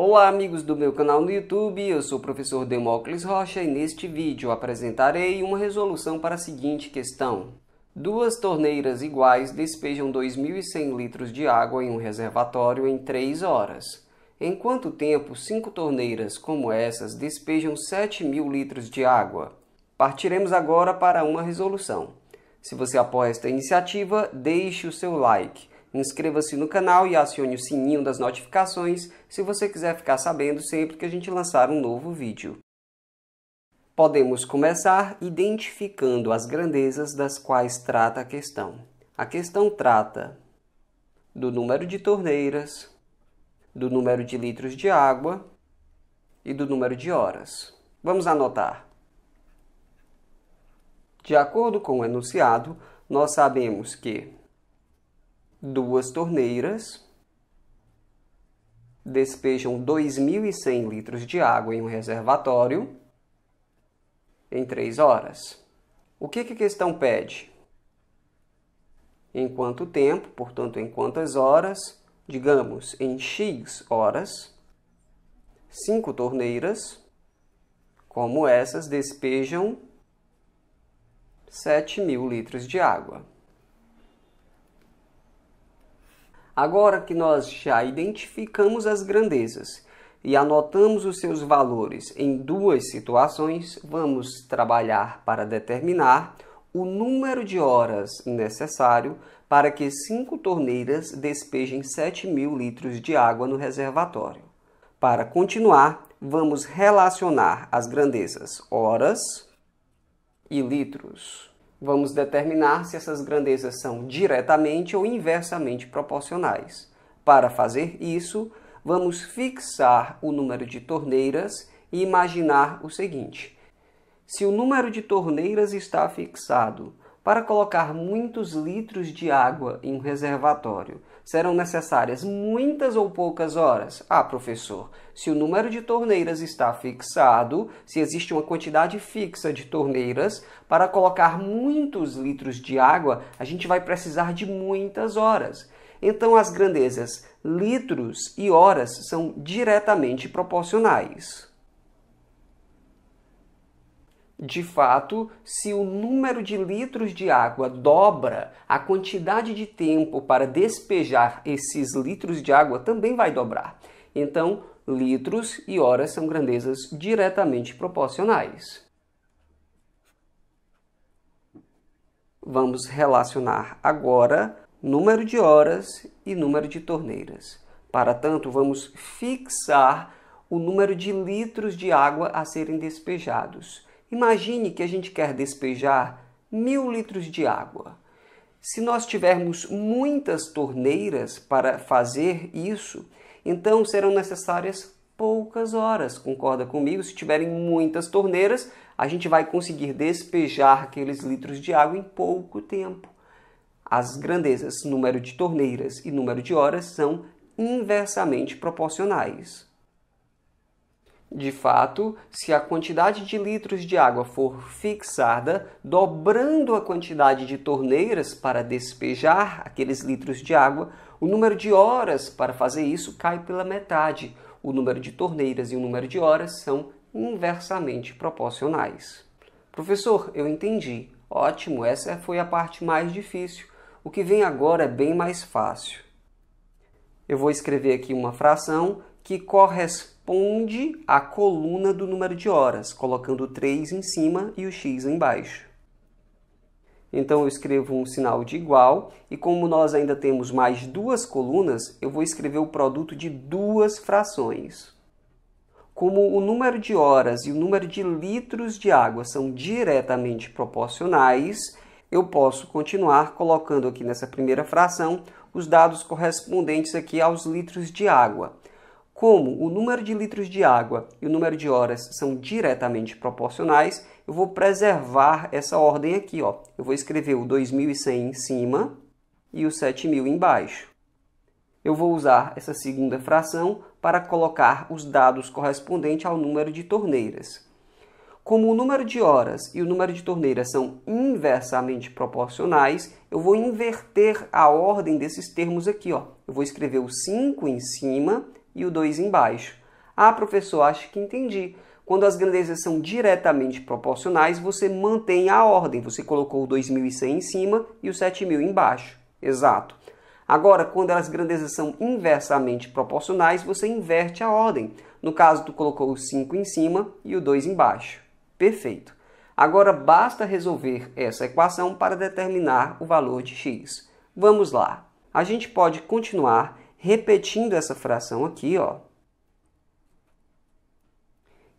Olá amigos do meu canal no YouTube, eu sou o professor Demócles Rocha e neste vídeo apresentarei uma resolução para a seguinte questão. Duas torneiras iguais despejam 2.100 litros de água em um reservatório em 3 horas. Em quanto tempo cinco torneiras como essas despejam 7.000 litros de água? Partiremos agora para uma resolução. Se você apoia esta iniciativa, deixe o seu like. Inscreva-se no canal e acione o sininho das notificações se você quiser ficar sabendo sempre que a gente lançar um novo vídeo. Podemos começar identificando as grandezas das quais trata a questão. A questão trata do número de torneiras, do número de litros de água e do número de horas. Vamos anotar. De acordo com o enunciado, nós sabemos que duas torneiras despejam 2.100 litros de água em um reservatório em 3 horas. O que, que a questão pede? Em quanto tempo, portanto, em quantas horas, digamos, em X horas, cinco torneiras, como essas, despejam 7.000 litros de água. Agora que nós já identificamos as grandezas e anotamos os seus valores em duas situações, vamos trabalhar para determinar o número de horas necessário para que cinco torneiras despejem 7 mil litros de água no reservatório. Para continuar, vamos relacionar as grandezas horas e litros. Vamos determinar se essas grandezas são diretamente ou inversamente proporcionais. Para fazer isso, vamos fixar o número de torneiras e imaginar o seguinte: se o número de torneiras está fixado para colocar muitos litros de água em um reservatório, serão necessárias muitas ou poucas horas? Ah, professor, se o número de torneiras está fixado, se existe uma quantidade fixa de torneiras, para colocar muitos litros de água, a gente vai precisar de muitas horas. Então, as grandezas litros e horas são diretamente proporcionais. De fato, se o número de litros de água dobra, a quantidade de tempo para despejar esses litros de água também vai dobrar. Então, litros e horas são grandezas diretamente proporcionais. Vamos relacionar agora número de horas e número de torneiras. Para tanto, vamos fixar o número de litros de água a serem despejados. Imagine que a gente quer despejar mil litros de água. Se nós tivermos muitas torneiras para fazer isso, então serão necessárias poucas horas. Concorda comigo? Se tiverem muitas torneiras, a gente vai conseguir despejar aqueles litros de água em pouco tempo. As grandezas número de torneiras e número de horas são inversamente proporcionais. De fato, se a quantidade de litros de água for fixada, dobrando a quantidade de torneiras para despejar aqueles litros de água, o número de horas para fazer isso cai pela metade. O número de torneiras e o número de horas são inversamente proporcionais. Professor, eu entendi. Ótimo, essa foi a parte mais difícil. O que vem agora é bem mais fácil. Eu vou escrever aqui uma fração que corresponde corresponde à coluna do número de horas, colocando o 3 em cima e o x embaixo. Então, eu escrevo um sinal de igual, e como nós ainda temos mais duas colunas, eu vou escrever o produto de duas frações. Como o número de horas e o número de litros de água são diretamente proporcionais, eu posso continuar colocando aqui nessa primeira fração os dados correspondentes aqui aos litros de água. Como o número de litros de água e o número de horas são diretamente proporcionais, eu vou preservar essa ordem aqui. Ó. Eu vou escrever o 2100 em cima e o 7000 embaixo. Eu vou usar essa segunda fração para colocar os dados correspondentes ao número de torneiras. Como o número de horas e o número de torneiras são inversamente proporcionais, eu vou inverter a ordem desses termos aqui. Ó. Eu vou escrever o 5 em cima e o 2 embaixo. Ah, professor, acho que entendi. Quando as grandezas são diretamente proporcionais, você mantém a ordem. Você colocou o 2100 em cima e o 7000 embaixo. Exato. Agora, quando as grandezas são inversamente proporcionais, você inverte a ordem. No caso, tu colocou o 5 em cima e o 2 embaixo. Perfeito. Agora basta resolver essa equação para determinar o valor de x. Vamos lá. A gente pode continuar repetindo essa fração aqui, ó,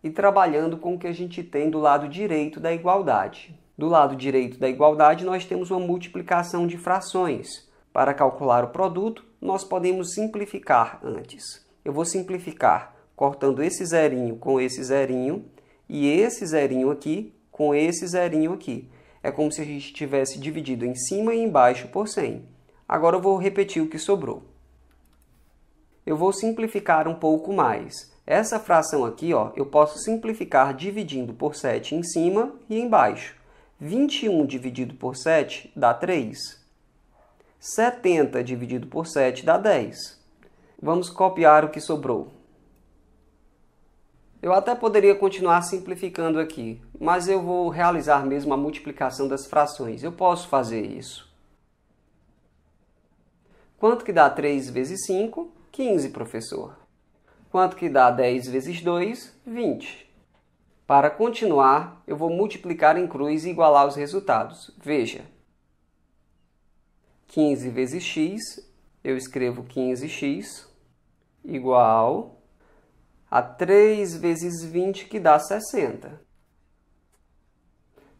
e trabalhando com o que a gente tem do lado direito da igualdade. Do lado direito da igualdade, nós temos uma multiplicação de frações. Para calcular o produto, nós podemos simplificar antes. Eu vou simplificar cortando esse zerinho com esse zerinho e esse zerinho aqui com esse zerinho aqui. É como se a gente tivesse dividido em cima e embaixo por 100. Agora eu vou repetir o que sobrou eu vou simplificar um pouco mais. Essa fração aqui, ó, eu posso simplificar dividindo por 7 em cima e embaixo. 21 dividido por 7 dá 3. 70 dividido por 7 dá 10. Vamos copiar o que sobrou. Eu até poderia continuar simplificando aqui, mas eu vou realizar mesmo a multiplicação das frações. Eu posso fazer isso. Quanto que dá 3 vezes 5? 15, professor. Quanto que dá 10 vezes 2? 20. Para continuar, eu vou multiplicar em cruz e igualar os resultados. Veja, 15 vezes x, eu escrevo 15x igual a 3 vezes 20, que dá 60.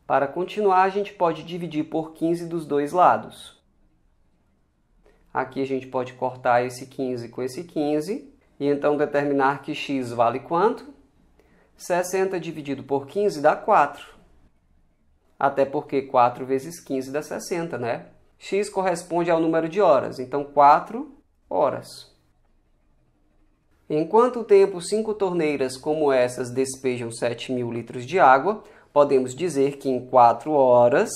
Para continuar, a gente pode dividir por 15 dos dois lados. Aqui a gente pode cortar esse 15 com esse 15 e então determinar que x vale quanto? 60 dividido por 15 dá 4. Até porque 4 vezes 15 dá 60, né? x corresponde ao número de horas, então 4 horas. Em quanto tempo cinco torneiras como essas despejam 7 mil litros de água, podemos dizer que em 4 horas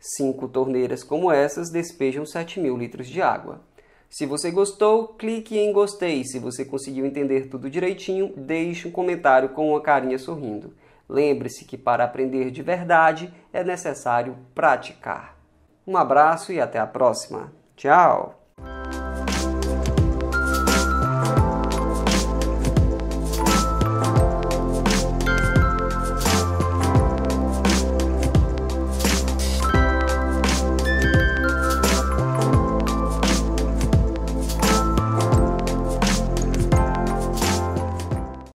Cinco torneiras como essas despejam 7 mil litros de água. Se você gostou, clique em gostei. Se você conseguiu entender tudo direitinho, deixe um comentário com uma carinha sorrindo. Lembre-se que para aprender de verdade é necessário praticar. Um abraço e até a próxima. Tchau!